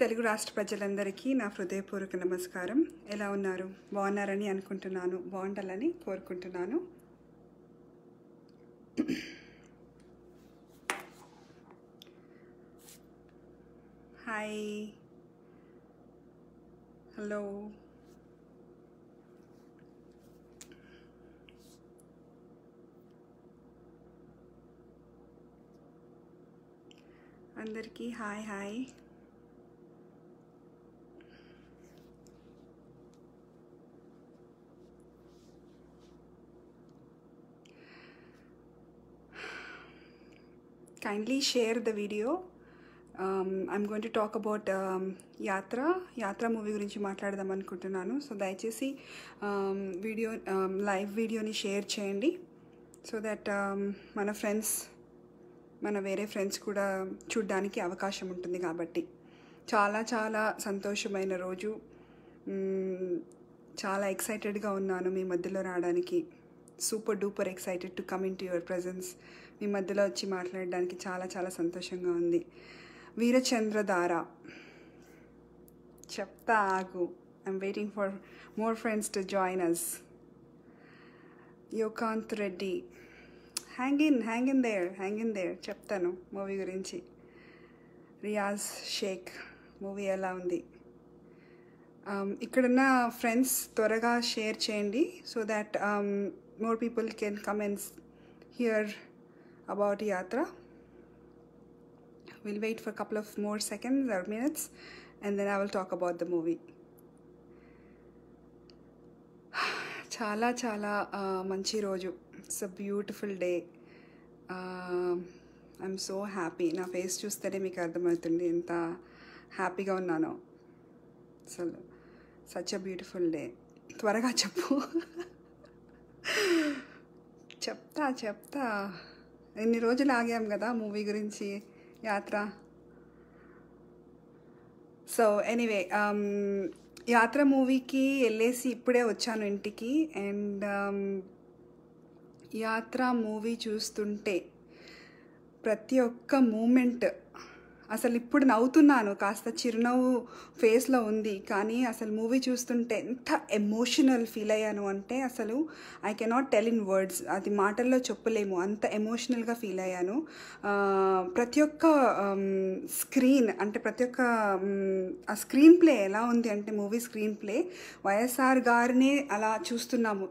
తెలుగు రాష్ట్ర ప్రజలందరికీ నా హృదయపూర్వక నమస్కారం ఎలా ఉన్నారు బాగున్నారని అనుకుంటున్నాను బాగుండాలని కోరుకుంటున్నాను హాయ్ హలో అందరికీ hi hi kindly share the video Um, I'm going to talk about యాత్ర um, Yatra, Yatra గురించి మాట్లాడదాం అనుకుంటున్నాను సో దయచేసి వీడియో లైవ్ వీడియోని షేర్ చేయండి సో దట్ um, మన ఫ్రెండ్స్ మన వేరే ఫ్రెండ్స్ కూడా చూడ్డానికి అవకాశం ఉంటుంది కాబట్టి చాలా చాలా సంతోషమైన రోజు mm, చాలా ఎక్సైటెడ్గా ఉన్నాను మీ మధ్యలో రావడానికి super duper excited to come in to your presence మీ మధ్యలో వచ్చి మాట్లాడడానికి చాలా చాలా సంతోషంగా ఉంది వీరచంద్ర దార చెప్తా ఆగు I'm waiting for more friends to join us యోకాంత్ Reddy hang in hang in there hang in there చెప్తాను మూవీ గురించి రియాజ్ షేక్ మూవీ ఎలా ఉంది um, ఇక్కడున్న ఫ్రెండ్స్ త్వరగా షేర్ చేయండి so that more people can come and hear about Yatra. We'll wait for a couple of more seconds or minutes and then I will talk about the movie. చాలా చాలా మంచి రోజు it's a beautiful day I'm so happy నా face చూస్తేనే మీకు అర్థమవుతుంది ఎంత హ్యాపీగా ఉన్నానో అసలు సచ్ అ బ్యూటిఫుల్ డే త్వరగా చెప్పు చెప్తా చెప్తా ఎన్ని రోజులు ఆగాం కదా మూవీ గురించి యాత్ర సో ఎనీవే um, యాత్ర మూవీకి వెళ్ళేసి ఇప్పుడే వచ్చాను ఇంటికి అండ్ um, యాత్ర మూవీ చూస్తుంటే ప్రతి ఒక్క మూమెంట్ అసలు ఇప్పుడు నవ్వుతున్నాను కాస్త చిరునవ్వు ఫేస్లో ఉంది కానీ అసలు మూవీ చూస్తుంటే ఎంత ఎమోషనల్ ఫీల్ అయ్యాను అంటే అసలు I cannot tell in words అది మాటల్లో చెప్పలేము అంత ఎమోషనల్గా ఫీల్ అయ్యాను ప్రతి ఒక్క స్క్రీన్ అంటే ప్రతి ఒక్క ఆ స్క్రీన్ ప్లే ఎలా ఉంది అంటే మూవీ స్క్రీన్ ప్లే వైఎస్ఆర్ గారినే అలా చూస్తున్నాము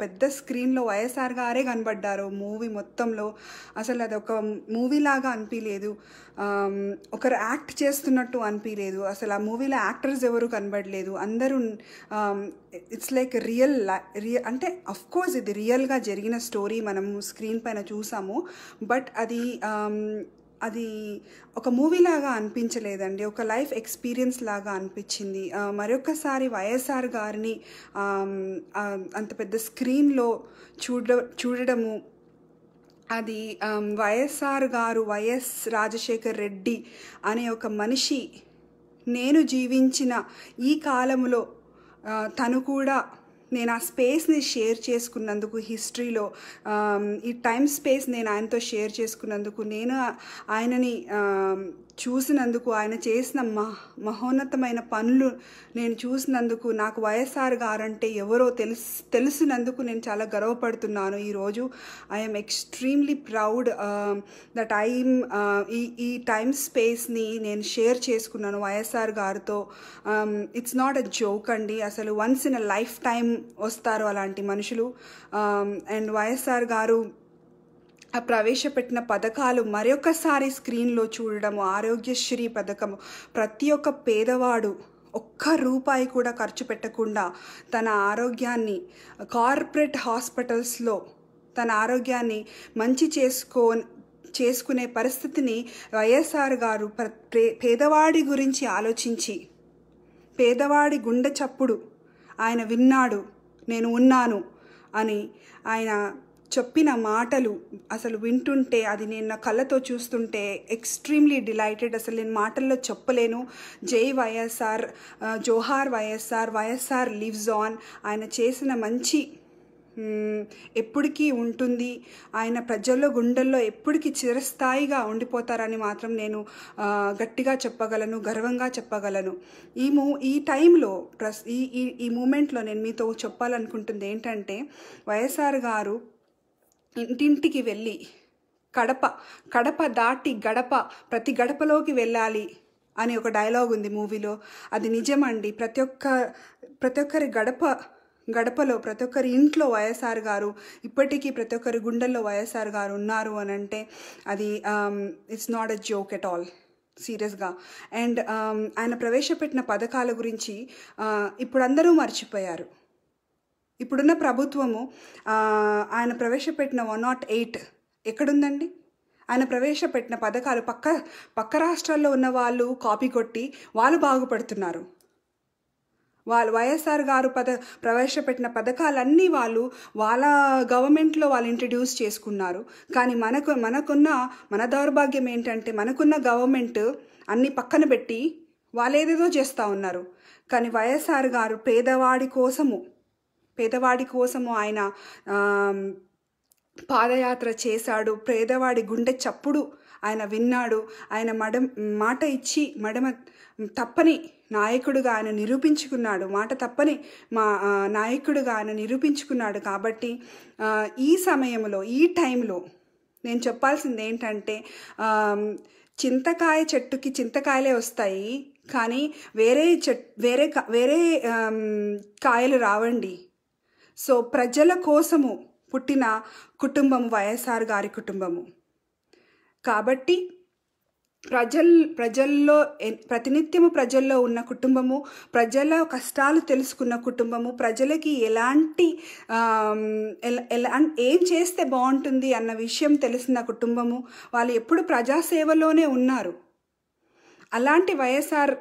పెద్ద స్క్రీన్లో వైఎస్ఆర్ గారే కనబడ్డారు మూవీ మొత్తంలో అసలు అది ఒక మూవీ లాగా అనిపించలేదు ఒకరు యాక్ట్ చేస్తున్నట్టు అనిపించలేదు అసలు ఆ మూవీలో యాక్టర్స్ ఎవరు కనబడలేదు అందరూ ఇట్స్ లైక్ రియల్ రియల్ అంటే కోర్స్ ఇది రియల్గా జరిగిన స్టోరీ మనము స్క్రీన్ పైన చూసాము బట్ అది అది ఒక మూవీ లాగా అనిపించలేదండి ఒక లైఫ్ ఎక్స్పీరియన్స్ లాగా అనిపించింది మరొకసారి వైఎస్ఆర్ గారిని అంత పెద్ద స్క్రీన్లో చూడ చూడడము అది వైఎస్ఆర్ గారు వైఎస్ రాజశేఖర్ రెడ్డి అనే ఒక మనిషి నేను జీవించిన ఈ కాలంలో తను కూడా నేను ఆ స్పేస్ని షేర్ చేసుకున్నందుకు హిస్టరీలో ఈ టైం స్పేస్ నేను ఆయనతో షేర్ చేసుకున్నందుకు నేను ఆయనని చూసినందుకు ఆయన చేసిన మహోన్నతమైన పనులు నేను చూసినందుకు నాకు వైఎస్ఆర్ గారంటే ఎవరో తెలుసు తెలిసినందుకు నేను చాలా గర్వపడుతున్నాను ఈరోజు I'm extremely proud the time ఈ ఈ టైం స్పేస్ని నేను షేర్ చేసుకున్నాను వైఎస్ఆర్ గారితో ఇట్స్ నాట్ అ జోక్ అండి అసలు once in a lifetime వస్తారు అలాంటి మనుషులు అండ్ um, వైఎస్ఆర్ గారు ప్రవేశపెట్టిన పథకాలు మరొకసారి స్క్రీన్లో చూడడము ఆరోగ్యశ్రీ పథకము ప్రతి ఒక్క పేదవాడు ఒక్క రూపాయి కూడా ఖర్చు పెట్టకుండా తన ఆరోగ్యాన్ని కార్పొరేట్ హాస్పిటల్స్లో తన ఆరోగ్యాన్ని మంచి చేసుకో చేసుకునే పరిస్థితిని వైఎస్ఆర్ గారు పేదవాడి గురించి ఆలోచించి పేదవాడి గుండె చప్పుడు ఆయన విన్నాడు నేను ఉన్నాను అని ఆయన చెప్పిన మాటలు అసలు వింటుంటే అది నేను నా కళ్ళతో చూస్తుంటే ఎక్స్ట్రీమ్లీ డిలైటెడ్ అసలు నేను మాటల్లో చెప్పలేను జై వైఎస్ఆర్ జోహార్ వైఎస్ఆర్ వైఎస్ఆర్ లివ్స్ ఆన్ ఆయన చేసిన మంచి ఎప్పటికీ ఉంటుంది ఆయన ప్రజల్లో గుండెల్లో ఎప్పటికీ చిరస్థాయిగా ఉండిపోతారని మాత్రం నేను గట్టిగా చెప్పగలను గర్వంగా చెప్పగలను ఈ మూ ఈ టైంలో ప్రస్ ఈ ఈ మూమెంట్లో నేను మీతో చెప్పాలనుకుంటుంది ఏంటంటే వైఎస్ఆర్ గారు ఇంటింటికి వెళ్ళి కడప కడప దాటి గడప ప్రతి గడపలోకి వెళ్ళాలి అని ఒక డైలాగ్ ఉంది మూవీలో అది నిజమండి ప్రతి ఒక్క ప్రతి ఒక్కరి గడప గడపలో ప్రతి ఒక్కరి ఇంట్లో వైఎస్ఆర్ గారు ఇప్పటికీ ప్రతి ఒక్కరి గుండెల్లో వైఎస్ఆర్ గారు ఉన్నారు అని అంటే అది it's not a joke at all సీరియస్గా అండ్ ఆయన ప్రవేశపెట్టిన పథకాల గురించి uh, ఇప్పుడు అందరూ మర్చిపోయారు ఇప్పుడున్న ప్రభుత్వము ఆయన ప్రవేశపెట్టిన వన్ నాట్ ఎయిట్ ఎక్కడుందండి ఆయన ప్రవేశపెట్టిన పథకాలు పక్క పక్క రాష్ట్రాల్లో ఉన్న వాళ్ళు కాపీ కొట్టి వాళ్ళు బాగుపడుతున్నారు వాళ్ళు వైఎస్ఆర్ గారు పద ప్రవేశపెట్టిన పథకాలన్నీ వాళ్ళు వాళ్ళ గవర్నమెంట్లో వాళ్ళు ఇంట్రడ్యూస్ చేసుకున్నారు కానీ మనకు మనకున్న మన దౌర్భాగ్యం ఏంటంటే మనకున్న గవర్నమెంట్ అన్నీ పక్కన పెట్టి వాళ్ళు ఏదేదో చేస్తూ ఉన్నారు కానీ వైఎస్ఆర్ గారు పేదవాడి కోసము పేదవాడి కోసము ఆయన పాదయాత్ర చేశాడు పేదవాడి గుండె చప్పుడు ఆయన విన్నాడు ఆయన మడం మాట ఇచ్చి మడమ తప్పని నాయకుడుగా ఆయన నిరూపించుకున్నాడు మాట తప్పని మా నాయకుడుగా ఆయన నిరూపించుకున్నాడు కాబట్టి ఈ సమయంలో ఈ టైంలో నేను చెప్పాల్సింది ఏంటంటే చింతకాయ చెట్టుకి చింతకాయలే వస్తాయి కానీ వేరే చెట్ వేరే వేరే కాయలు రావండి సో ప్రజల కోసము పుట్టిన కుటుంబం వైఎస్ఆర్ గారి కుటుంబము కాబట్టి ప్రజల్ ప్రజల్లో ప్రతినిత్యము ప్రజల్లో ఉన్న కుటుంబము ప్రజల కష్టాలు తెలుసుకున్న కుటుంబము ప్రజలకి ఎలాంటి ఎలా ఏం చేస్తే బాగుంటుంది అన్న విషయం తెలిసిన కుటుంబము వాళ్ళు ఎప్పుడు ప్రజాసేవలోనే ఉన్నారు అలాంటి వైఎస్ఆర్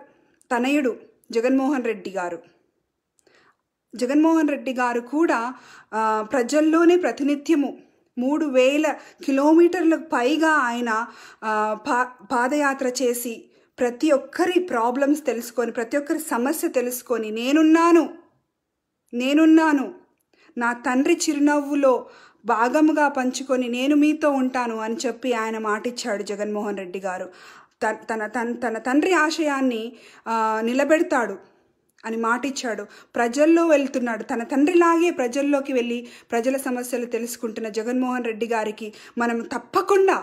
తనయుడు జగన్మోహన్ రెడ్డి గారు జగన్మోహన్ రెడ్డి గారు కూడా ప్రజల్లోనే ప్రతినిత్యము మూడు వేల కిలోమీటర్లకు పైగా ఆయన పా పాదయాత్ర చేసి ప్రతి ఒక్కరి ప్రాబ్లమ్స్ తెలుసుకొని ప్రతి ఒక్కరి సమస్య తెలుసుకొని నేనున్నాను నేనున్నాను నా తండ్రి చిరునవ్వులో భాగముగా పంచుకొని నేను మీతో ఉంటాను అని చెప్పి ఆయన మాటిచ్చాడు జగన్మోహన్ రెడ్డి గారు తన తన తన తండ్రి ఆశయాన్ని నిలబెడతాడు అని మాటిచ్చాడు ప్రజల్లో వెళ్తున్నాడు తన తండ్రిలాగే ప్రజల్లోకి వెళ్ళి ప్రజల సమస్యలు తెలుసుకుంటున్న జగన్మోహన్ రెడ్డి గారికి మనం తప్పకుండా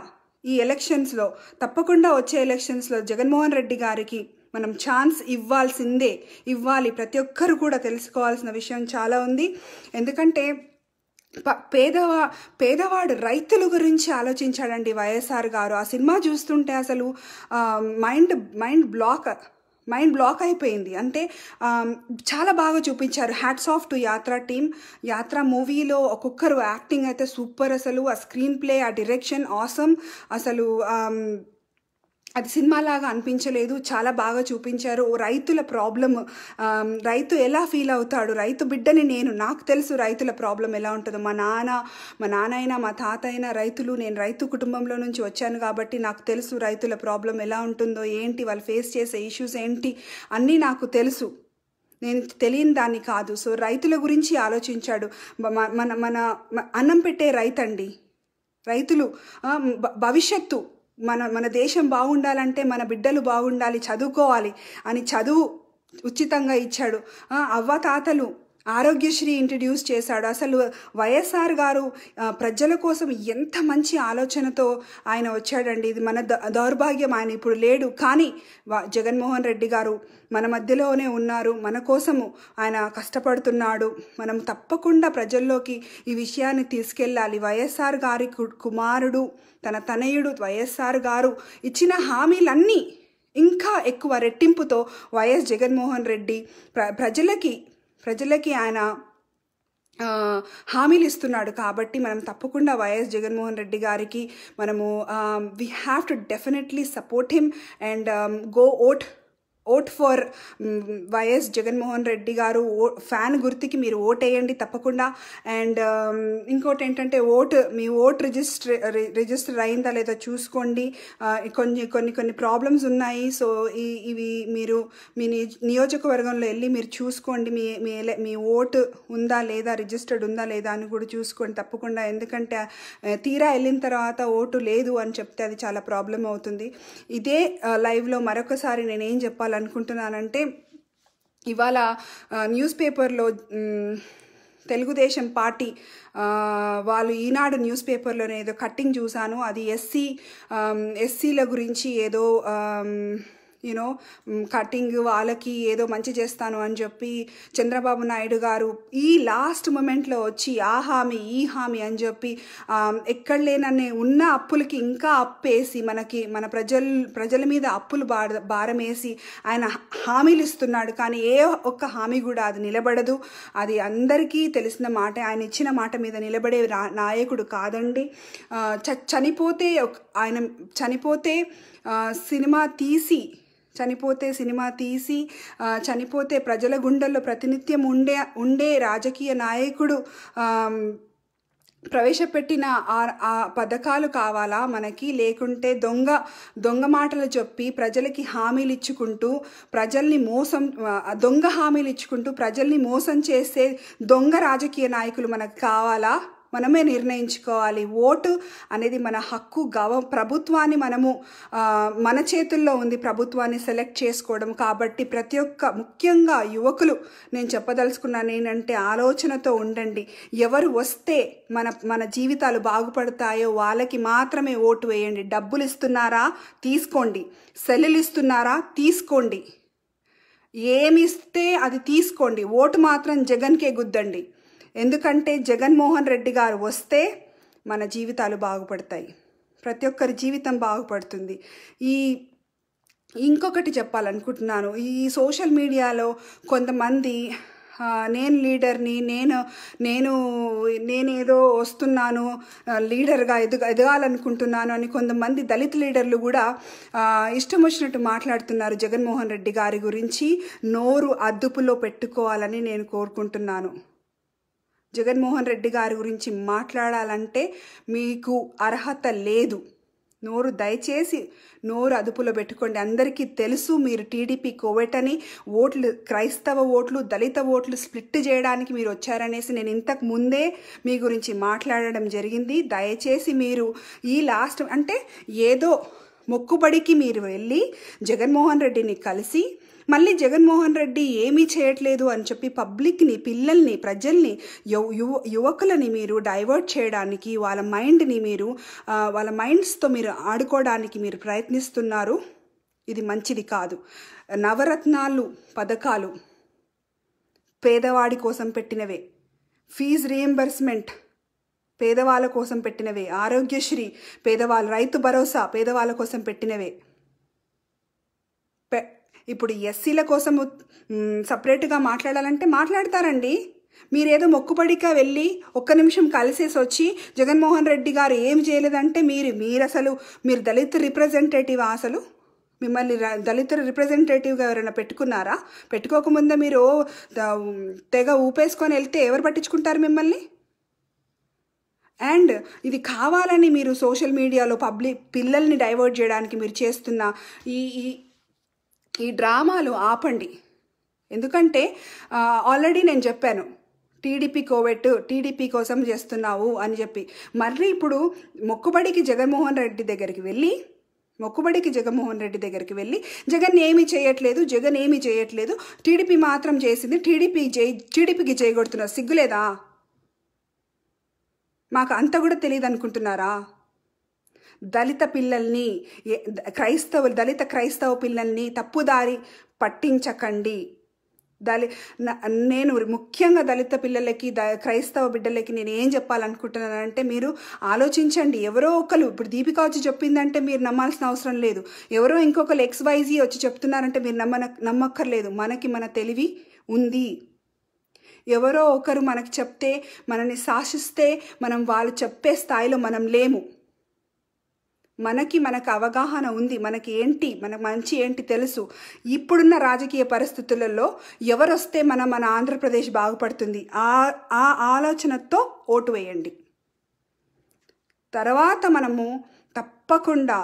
ఈ ఎలక్షన్స్లో తప్పకుండా వచ్చే ఎలక్షన్స్లో జగన్మోహన్ రెడ్డి గారికి మనం ఛాన్స్ ఇవ్వాల్సిందే ఇవ్వాలి ప్రతి ఒక్కరు కూడా తెలుసుకోవాల్సిన విషయం చాలా ఉంది ఎందుకంటే పేదవా పేదవాడు రైతుల గురించి ఆలోచించాడండి వైఎస్ఆర్ గారు ఆ సినిమా చూస్తుంటే అసలు mind mind block mind block అయిపోయింది అంటే చాలా బాగా చూపించారు hats off to Yatra team Yatra మూవీలో ఒక్కొక్కరు యాక్టింగ్ అయితే సూపర్ అసలు ఆ స్క్రీన్ ప్లే ఆ డిరెక్షన్ ఆసమ్ అసలు అది సినిమాలాగా అనిపించలేదు చాలా బాగా చూపించారు రైతుల ప్రాబ్లం రైతు ఎలా ఫీల్ అవుతాడు రైతు బిడ్డని నేను నాకు తెలుసు రైతుల ప్రాబ్లం ఎలా ఉంటుందో మా నాన్న మా నాన్న మా తాత అయినా రైతులు నేను రైతు కుటుంబంలో నుంచి వచ్చాను కాబట్టి నాకు తెలుసు రైతుల ప్రాబ్లం ఎలా ఉంటుందో ఏంటి వాళ్ళు ఫేస్ చేసే ఇష్యూస్ ఏంటి అన్నీ నాకు తెలుసు నేను తెలియని దాన్ని కాదు సో రైతుల గురించి ఆలోచించాడు మన మన అన్నం పెట్టే రైతండి రైతులు భవిష్యత్తు మన మన దేశం బాగుండాలంటే మన బిడ్డలు బాగుండాలి చదువుకోవాలి అని చదువు ఉచితంగా ఇచ్చాడు అవ్వ తాతలు ఆరోగ్యశ్రీ ఇంట్రడ్యూస్ చేశాడు అసలు వైఎస్ఆర్ గారు ప్రజల కోసం ఎంత మంచి ఆలోచనతో ఆయన వచ్చాడండి ఇది మన దౌర్భాగ్యం ఆయన ఇప్పుడు లేడు కానీ జగన్మోహన్ రెడ్డి గారు మన మధ్యలోనే ఉన్నారు మన కోసము ఆయన కష్టపడుతున్నాడు మనం తప్పకుండా ప్రజల్లోకి ఈ విషయాన్ని తీసుకెళ్ళాలి వైఎస్ఆర్ గారి కుమారుడు తన తనయుడు వైఎస్ఆర్ గారు ఇచ్చిన హామీలన్నీ ఇంకా ఎక్కువ రెట్టింపుతో వైఎస్ జగన్మోహన్ రెడ్డి ప్ర ప్రజలకి ప్రజలకి ఆయన హామీలు ఇస్తున్నాడు కాబట్టి మనం తప్పకుండా వైఎస్ జగన్మోహన్ రెడ్డి గారికి మనము we have to definitely support him and go vote vote for YS Jaganmohan Reddy గారు ఫ్యాన్ గుర్తుకి మీరు ఓటేయండి తప్పకుండా అండ్ ఇంకోటి ఏంటంటే ఓటు మీ ఓట్ రిజిస్టర్ రిజిస్టర్ అయిందా లేదా చూసుకోండి కొన్ని కొన్ని కొన్ని ప్రాబ్లమ్స్ ఉన్నాయి సో ఈ ఇవి మీరు మీ నియోజకవర్గంలో వెళ్ళి మీరు చూసుకోండి మీ మీ మీ ఓటు ఉందా లేదా రిజిస్టర్డ్ ఉందా లేదా అని కూడా చూసుకోండి తప్పకుండా ఎందుకంటే తీరా వెళ్ళిన తర్వాత ఓటు లేదు అని చెప్తే అది చాలా ప్రాబ్లం అవుతుంది ఇదే లైవ్లో మరొకసారి నేనేం చెప్పాలి చెప్పాలనుకుంటున్నానంటే ఇవాళ న్యూస్ పేపర్లో తెలుగుదేశం పార్టీ వాళ్ళు ఈనాడు న్యూస్ పేపర్లోనే ఏదో కట్టింగ్ చూశాను అది ఎస్సీ ఎస్సీల గురించి ఏదో యూనో కటింగ్ mm, వాళ్ళకి ఏదో మంచి చేస్తాను అని చెప్పి చంద్రబాబు నాయుడు గారు ఈ లాస్ట్ మూమెంట్లో వచ్చి ఆ హామీ ఈ హామీ అని చెప్పి ఎక్కడ లేననే ఉన్న అప్పులకి ఇంకా అప్పేసి మనకి మన ప్రజల ప్రజల మీద అప్పులు భార భారమేసి ఆయన హామీలు ఇస్తున్నాడు కానీ ఏ ఒక్క హామీ కూడా అది నిలబడదు అది అందరికీ తెలిసిన మాట ఆయన ఇచ్చిన మాట మీద నిలబడే నాయకుడు కాదండి చనిపోతే ఆయన చనిపోతే సినిమా తీసి చనిపోతే సినిమా తీసి చనిపోతే ప్రజల గుండెల్లో ప్రతినిత్యం ఉండే ఉండే రాజకీయ నాయకుడు ప్రవేశపెట్టిన ఆ పథకాలు కావాలా మనకి లేకుంటే దొంగ దొంగ మాటలు చెప్పి ప్రజలకి హామీలు ఇచ్చుకుంటూ ప్రజల్ని మోసం దొంగ హామీలు ఇచ్చుకుంటూ ప్రజల్ని మోసం చేసే దొంగ రాజకీయ నాయకులు మనకు కావాలా మనమే నిర్ణయించుకోవాలి ఓటు అనేది మన హక్కు గవ ప్రభుత్వాన్ని మనము మన చేతుల్లో ఉంది ప్రభుత్వాన్ని సెలెక్ట్ చేసుకోవడం కాబట్టి ప్రతి ఒక్క ముఖ్యంగా యువకులు నేను చెప్పదలుచుకున్నాను ఏంటంటే ఆలోచనతో ఉండండి ఎవరు వస్తే మన మన జీవితాలు బాగుపడతాయో వాళ్ళకి మాత్రమే ఓటు వేయండి డబ్బులు ఇస్తున్నారా తీసుకోండి సెల్లులు ఇస్తున్నారా తీసుకోండి ఏమిస్తే అది తీసుకోండి ఓటు మాత్రం జగన్కే గుద్దండి ఎందుకంటే జగన్మోహన్ రెడ్డి గారు వస్తే మన జీవితాలు బాగుపడతాయి ప్రతి ఒక్కరి జీవితం బాగుపడుతుంది ఈ ఇంకొకటి చెప్పాలనుకుంటున్నాను ఈ సోషల్ మీడియాలో కొంతమంది నేను లీడర్ని నేను నేను నేనేదో వస్తున్నాను లీడర్గా ఎదుగ ఎదగాలనుకుంటున్నాను అని కొంతమంది దళిత లీడర్లు కూడా ఇష్టం వచ్చినట్టు మాట్లాడుతున్నారు జగన్మోహన్ రెడ్డి గారి గురించి నోరు అదుపులో పెట్టుకోవాలని నేను కోరుకుంటున్నాను జగన్మోహన్ రెడ్డి గారి గురించి మాట్లాడాలంటే మీకు అర్హత లేదు నోరు దయచేసి నోరు అదుపులో పెట్టుకోండి అందరికీ తెలుసు మీరు టీడీపీ కోవెటని ఓట్లు క్రైస్తవ ఓట్లు దళిత ఓట్లు స్ప్లిట్ చేయడానికి మీరు వచ్చారనేసి నేను ఇంతకు ముందే మీ గురించి మాట్లాడడం జరిగింది దయచేసి మీరు ఈ లాస్ట్ అంటే ఏదో మొక్కుబడికి మీరు వెళ్ళి జగన్మోహన్ రెడ్డిని కలిసి మళ్ళీ జగన్మోహన్ రెడ్డి ఏమీ చేయట్లేదు అని చెప్పి పబ్లిక్ని పిల్లల్ని ప్రజల్ని యువ యువకులని మీరు డైవర్ట్ చేయడానికి వాళ్ళ మైండ్ని మీరు వాళ్ళ మైండ్స్తో మీరు ఆడుకోవడానికి మీరు ప్రయత్నిస్తున్నారు ఇది మంచిది కాదు నవరత్నాలు పథకాలు పేదవాడి కోసం పెట్టినవే ఫీజ్ రియంబర్స్మెంట్ పేదవాళ్ళ కోసం పెట్టినవే ఆరోగ్యశ్రీ పేదవాళ్ళ రైతు భరోసా పేదవాళ్ళ కోసం పెట్టినవే ఇప్పుడు ఎస్సీల కోసం సపరేట్గా మాట్లాడాలంటే మాట్లాడతారండి మీరేదో మొక్కుబడిగా వెళ్ళి ఒక్క నిమిషం కలిసేసి వచ్చి జగన్మోహన్ రెడ్డి గారు ఏం చేయలేదంటే మీరు మీరు అసలు మీరు దళిత రిప్రజెంటేటివ్ అసలు మిమ్మల్ని దళిత రిప్రజెంటేటివ్గా ఎవరైనా పెట్టుకున్నారా పెట్టుకోకముందే మీరు తెగ ఊపేసుకొని వెళ్తే ఎవరు పట్టించుకుంటారు మిమ్మల్ని అండ్ ఇది కావాలని మీరు సోషల్ మీడియాలో పబ్లిక్ పిల్లల్ని డైవర్ట్ చేయడానికి మీరు చేస్తున్న ఈ ఈ డ్రామాలు ఆపండి ఎందుకంటే ఆల్రెడీ నేను చెప్పాను టీడీపీ కోవెట్ టీడీపీ కోసం చేస్తున్నావు అని చెప్పి మళ్ళీ ఇప్పుడు మొక్కుబడికి జగన్మోహన్ రెడ్డి దగ్గరికి వెళ్ళి మొక్కుబడికి జగన్మోహన్ రెడ్డి దగ్గరికి వెళ్ళి జగన్ ఏమి చేయట్లేదు జగన్ ఏమి చేయట్లేదు టీడీపీ మాత్రం చేసింది టీడీపీ జై టీడీపీకి చేయగొడుతున్నారు సిగ్గులేదా మాకు అంత కూడా తెలియదు అనుకుంటున్నారా దళిత పిల్లల్ని క్రైస్తవ దళిత క్రైస్తవ పిల్లల్ని తప్పుదారి పట్టించకండి దళి నేను ముఖ్యంగా దళిత పిల్లలకి ద క్రైస్తవ బిడ్డలకి నేను ఏం చెప్పాలనుకుంటున్నానంటే మీరు ఆలోచించండి ఎవరో ఒకరు ఇప్పుడు దీపిక వచ్చి చెప్పిందంటే మీరు నమ్మాల్సిన అవసరం లేదు ఎవరో ఇంకొకరు ఎక్స్వైజీ వచ్చి చెప్తున్నారంటే మీరు నమ్మన నమ్మక్కర్లేదు మనకి మన తెలివి ఉంది ఎవరో ఒకరు మనకు చెప్తే మనల్ని శాసిస్తే మనం వాళ్ళు చెప్పే స్థాయిలో మనం లేము మనకి మనకు అవగాహన ఉంది మనకి ఏంటి మన మంచి ఏంటి తెలుసు ఇప్పుడున్న రాజకీయ పరిస్థితులలో ఎవరొస్తే మన మన ఆంధ్రప్రదేశ్ బాగుపడుతుంది ఆ ఆ ఆలోచనతో ఓటు వేయండి తర్వాత మనము తప్పకుండా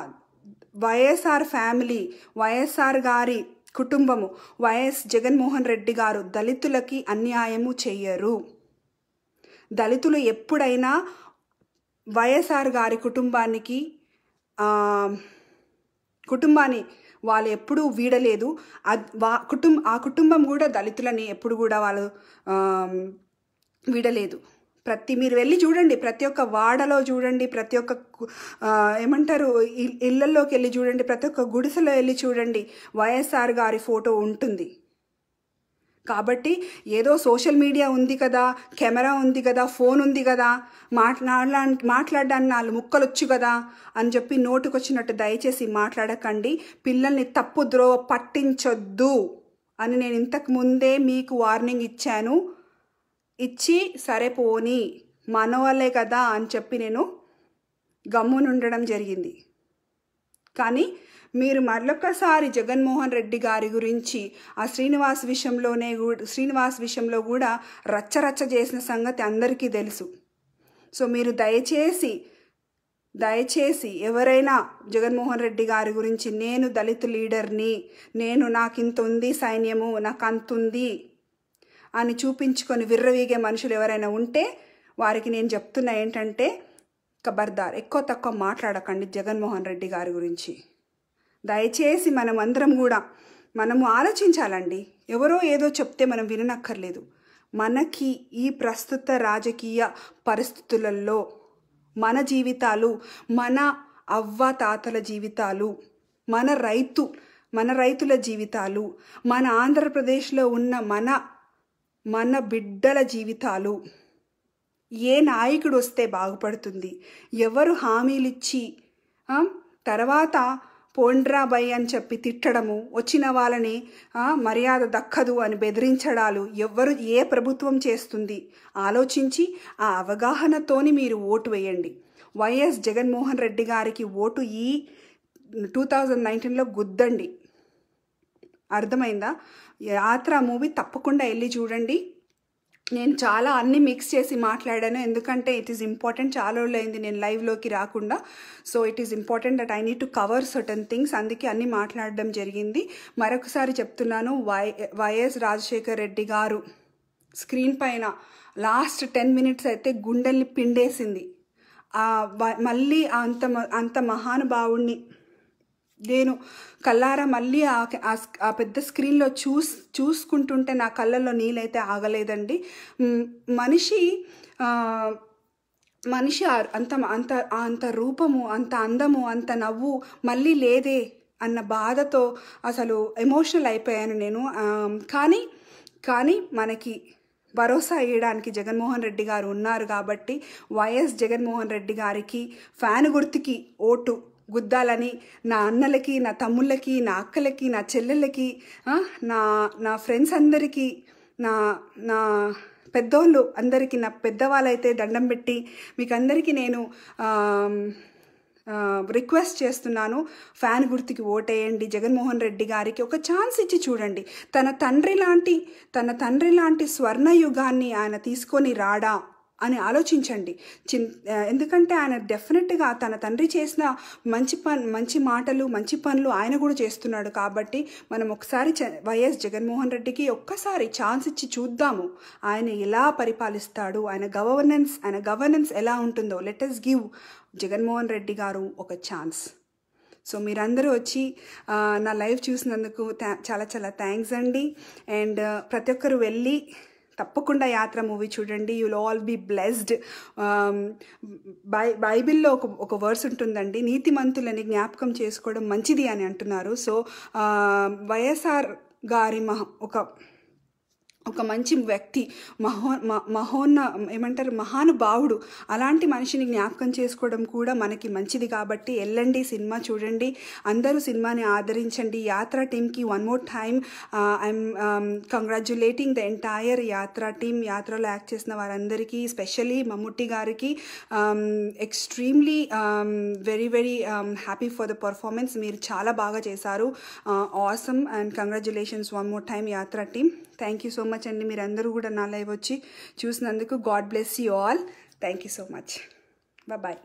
వైఎస్ఆర్ ఫ్యామిలీ వైఎస్ఆర్ గారి కుటుంబము వైఎస్ జగన్మోహన్ రెడ్డి గారు దళితులకి అన్యాయము చేయరు దళితులు ఎప్పుడైనా వైఎస్ఆర్ గారి కుటుంబానికి కుటుంబాన్ని వాళ్ళు ఎప్పుడూ వీడలేదు వా కుటుంబ ఆ కుటుంబం కూడా దళితులని ఎప్పుడు కూడా వాళ్ళు వీడలేదు ప్రతి మీరు వెళ్ళి చూడండి ప్రతి ఒక్క వాడలో చూడండి ప్రతి ఒక్క ఏమంటారు ఇళ్ళల్లోకి వెళ్ళి చూడండి ప్రతి ఒక్క గుడిసెలో వెళ్ళి చూడండి వైఎస్ఆర్ గారి ఫోటో ఉంటుంది కాబట్టి ఏదో సోషల్ మీడియా ఉంది కదా కెమెరా ఉంది కదా ఫోన్ ఉంది కదా మాట్లాడడానికి మాట్లాడడానికి నాలుగు ముక్కలు వచ్చు కదా అని చెప్పి నోటుకొచ్చినట్టు దయచేసి మాట్లాడకండి పిల్లల్ని తప్పు ద్రోవ పట్టించొద్దు అని నేను ఇంతకు ముందే మీకు వార్నింగ్ ఇచ్చాను ఇచ్చి సరే పోని మనవలే కదా అని చెప్పి నేను గమ్మునుండడం జరిగింది కానీ మీరు మరొకసారి జగన్మోహన్ రెడ్డి గారి గురించి ఆ శ్రీనివాస్ విషయంలోనే శ్రీనివాస్ విషయంలో కూడా రచ్చరచ్చ చేసిన సంగతి అందరికీ తెలుసు సో మీరు దయచేసి దయచేసి ఎవరైనా జగన్మోహన్ రెడ్డి గారి గురించి నేను దళిత లీడర్ని నేను నాకు ఇంత ఉంది సైన్యము నాకు అంతుంది అని చూపించుకొని విర్రవీగే మనుషులు ఎవరైనా ఉంటే వారికి నేను చెప్తున్నా ఏంటంటే కబర్దార్ ఎక్కువ తక్కువ మాట్లాడకండి జగన్మోహన్ రెడ్డి గారి గురించి దయచేసి మనమందరం కూడా మనము ఆలోచించాలండి ఎవరో ఏదో చెప్తే మనం విననక్కర్లేదు మనకి ఈ ప్రస్తుత రాజకీయ పరిస్థితులలో మన జీవితాలు మన అవ్వ తాతల జీవితాలు మన రైతు మన రైతుల జీవితాలు మన ఆంధ్రప్రదేశ్లో ఉన్న మన మన బిడ్డల జీవితాలు ఏ నాయకుడు వస్తే బాగుపడుతుంది ఎవరు హామీలిచ్చి తర్వాత బై అని చెప్పి తిట్టడము వచ్చిన వాళ్ళని మర్యాద దక్కదు అని బెదిరించడాలు ఎవ్వరు ఏ ప్రభుత్వం చేస్తుంది ఆలోచించి ఆ అవగాహనతోని మీరు ఓటు వేయండి వైఎస్ జగన్మోహన్ రెడ్డి గారికి ఓటు ఈ టూ థౌజండ్ నైన్టీన్లో గుద్దండి అర్థమైందా యాత్ర మూవీ తప్పకుండా వెళ్ళి చూడండి నేను చాలా అన్ని మిక్స్ చేసి మాట్లాడాను ఎందుకంటే ఇట్ ఈస్ ఇంపార్టెంట్ చాలా రోజులు అయింది నేను లైవ్లోకి రాకుండా so it is important that I need to cover certain things అందుకే అన్ని మాట్లాడడం జరిగింది మరొకసారి చెప్తున్నాను వై వైఎస్ రాజశేఖర్ రెడ్డి గారు స్క్రీన్ పైన లాస్ట్ టెన్ మినిట్స్ అయితే గుండెల్ని పిండేసింది మళ్ళీ అంత అంత మహానుభావుణ్ణి నేను కళ్ళారా మళ్ళీ ఆ పెద్ద స్క్రీన్లో చూస్ చూసుకుంటుంటే నా కళ్ళల్లో నీళ్ళైతే ఆగలేదండి మనిషి మనిషి అంత అంత అంత రూపము అంత అందము అంత నవ్వు మళ్ళీ లేదే అన్న బాధతో అసలు ఎమోషనల్ అయిపోయాను నేను కానీ కానీ మనకి భరోసా ఇవ్వడానికి జగన్మోహన్ రెడ్డి గారు ఉన్నారు కాబట్టి వైఎస్ జగన్మోహన్ రెడ్డి గారికి ఫ్యాన్ గుర్తుకి ఓటు గుద్దాలని నా అన్నలకి నా తమ్ముళ్ళకి నా అక్కలకి నా చెల్లెళ్ళకి నా నా ఫ్రెండ్స్ అందరికీ నా నా పెద్దోళ్ళు అందరికీ నా పెద్దవాళ్ళైతే దండం పెట్టి మీకు అందరికీ నేను రిక్వెస్ట్ చేస్తున్నాను ఫ్యాన్ గుర్తుకి ఓటేయండి జగన్మోహన్ రెడ్డి గారికి ఒక ఛాన్స్ ఇచ్చి చూడండి తన తండ్రి లాంటి తన తండ్రి లాంటి స్వర్ణయుగాన్ని ఆయన తీసుకొని రాడా అని ఆలోచించండి చిన్ ఎందుకంటే ఆయన డెఫినెట్గా తన తండ్రి చేసిన మంచి పన్ మంచి మాటలు మంచి పనులు ఆయన కూడా చేస్తున్నాడు కాబట్టి మనం ఒకసారి వైఎస్ జగన్మోహన్ రెడ్డికి ఒక్కసారి ఛాన్స్ ఇచ్చి చూద్దాము ఆయన ఎలా పరిపాలిస్తాడు ఆయన గవర్నెన్స్ ఆయన గవర్నెన్స్ ఎలా ఉంటుందో లెటెస్ గివ్ జగన్మోహన్ రెడ్డి గారు ఒక ఛాన్స్ సో మీరందరూ వచ్చి నా లైవ్ చూసినందుకు చాలా చాలా థ్యాంక్స్ అండి అండ్ ప్రతి ఒక్కరు వెళ్ళి తప్పకుండా యాత్ర మూవీ చూడండి you'll all be blessed by బైబిల్లో ఒక ఒక వర్స్ ఉంటుందండి నీతి మంతులని జ్ఞాపకం చేసుకోవడం మంచిది అని అంటున్నారు సో uh, వైఎస్ఆర్ గారి మహ ఒక ఒక మంచి వ్యక్తి మహో మహోన్న ఏమంటారు మహానుభావుడు అలాంటి మనిషిని జ్ఞాపకం చేసుకోవడం కూడా మనకి మంచిది కాబట్టి వెళ్ళండి సినిమా చూడండి అందరూ సినిమాని ఆదరించండి యాత్ర టీమ్కి one more time I'm congratulating the entire Yatra team యాత్రలో యాక్ట్ చేసిన వారందరికీ స్పెషలీ మమ్ముట్టి గారికి extremely very very happy for the performance మీరు చాలా బాగా చేశారు awesome and congratulations one more time Yatra team thank you so much అండి మీరు అందరూ కూడా నా లైవ్ వచ్చి చూసినందుకు God bless you all thank you so much bye